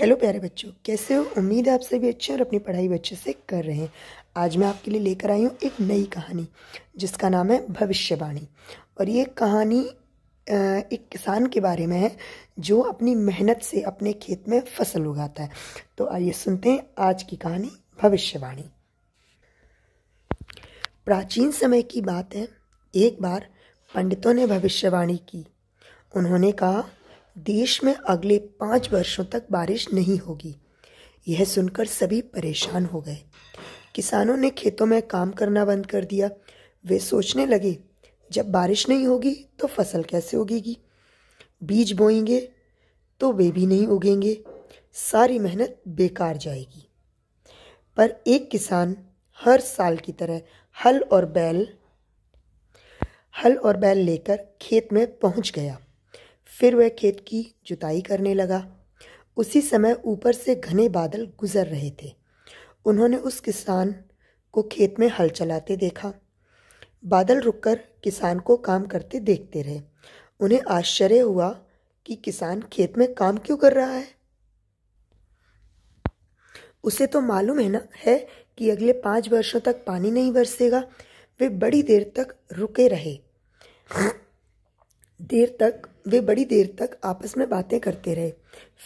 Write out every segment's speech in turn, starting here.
hello प्यारे बच्चों कैसे हो उम्मीद है आप सभी अच्छे और अपनी पढ़ाई भी अच्छे से कर रहे हैं आज मैं आपके लिए लेकर आई हूँ एक नई कहानी जिसका नाम है भविष्यवाणी और ये कहानी एक किसान के बारे में है जो अपनी मेहनत से अपने खेत में फसल उगाता है तो आइए सुनते हैं आज की कहानी भविष्यवाणी प्राचीन समय की बात है एक बार पंडितों ने भविष्यवाणी की उन्होंने कहा देश में अगले पाँच वर्षों तक बारिश नहीं होगी यह सुनकर सभी परेशान हो गए किसानों ने खेतों में काम करना बंद कर दिया वे सोचने लगे जब बारिश नहीं होगी तो फसल कैसे उगेगी बीज बोएंगे तो वे भी नहीं उगेंगे सारी मेहनत बेकार जाएगी पर एक किसान हर साल की तरह हल और बैल हल और बैल लेकर खेत में पहुंच गया फिर वह खेत की जुताई करने लगा उसी समय ऊपर से घने बादल गुजर रहे थे उन्होंने उस किसान को खेत में हल चलाते देखा बादल रुककर किसान को काम करते देखते रहे उन्हें आश्चर्य हुआ कि किसान खेत में काम क्यों कर रहा है उसे तो मालूम है ना है कि अगले पाँच वर्षों तक पानी नहीं बरसेगा वे बड़ी देर तक रुके रहे देर तक वे बड़ी देर तक आपस में बातें करते रहे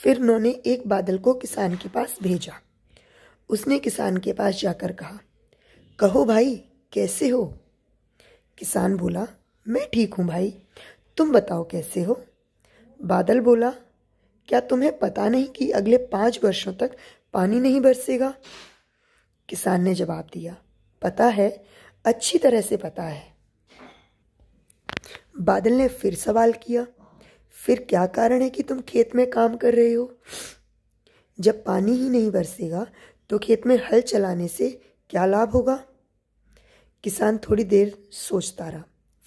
फिर उन्होंने एक बादल को किसान के पास भेजा उसने किसान के पास जाकर कहा कहो भाई कैसे हो किसान बोला मैं ठीक हूँ भाई तुम बताओ कैसे हो बादल बोला क्या तुम्हें पता नहीं कि अगले पाँच वर्षों तक पानी नहीं बरसेगा किसान ने जवाब दिया पता है अच्छी तरह से पता है बादल ने फिर सवाल किया फिर क्या कारण है कि तुम खेत में काम कर रहे हो जब पानी ही नहीं बरसेगा तो खेत में हल चलाने से क्या लाभ होगा किसान थोड़ी देर सोचता रहा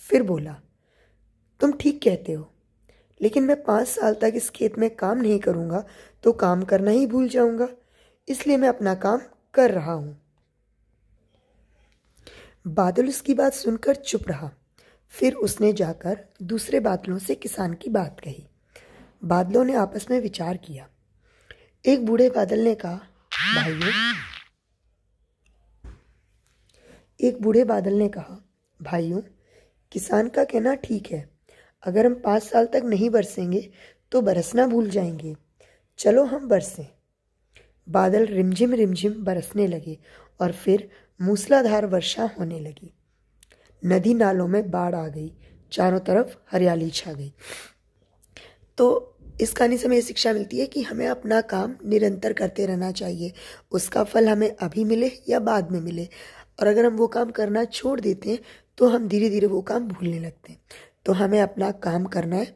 फिर बोला तुम ठीक कहते हो लेकिन मैं पाँच साल तक इस खेत में काम नहीं करूँगा तो काम करना ही भूल जाऊँगा इसलिए मैं अपना काम कर रहा हूँ बादल उसकी बात सुनकर चुप रहा फिर उसने जाकर दूसरे बादलों से किसान की बात कही बादलों ने आपस में विचार किया एक बूढ़े बादल ने कहा भाइयों एक बूढ़े बादल ने कहा भाइयों किसान का कहना ठीक है अगर हम पाँच साल तक नहीं बरसेंगे तो बरसना भूल जाएंगे चलो हम बरसें बादल रिमझिम रिमझिम बरसने लगे और फिर मूसलाधार वर्षा होने लगी नदी नालों में बाढ़ आ गई चारों तरफ हरियाली छा गई तो इस कहानी से हमें शिक्षा मिलती है कि हमें अपना काम निरंतर करते रहना चाहिए उसका फल हमें अभी मिले या बाद में मिले और अगर हम वो काम करना छोड़ देते हैं तो हम धीरे धीरे वो काम भूलने लगते हैं तो हमें अपना काम करना है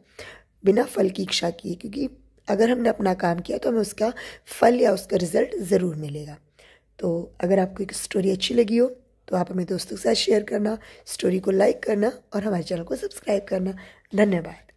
बिना फल की इच्छा किए क्योंकि अगर हमने अपना काम किया तो हमें उसका फल या उसका रिज़ल्ट ज़रूर मिलेगा तो अगर आपको एक स्टोरी अच्छी लगी हो तो आप हमें दोस्तों के साथ शेयर करना स्टोरी को लाइक करना और हमारे चैनल को सब्सक्राइब करना धन्यवाद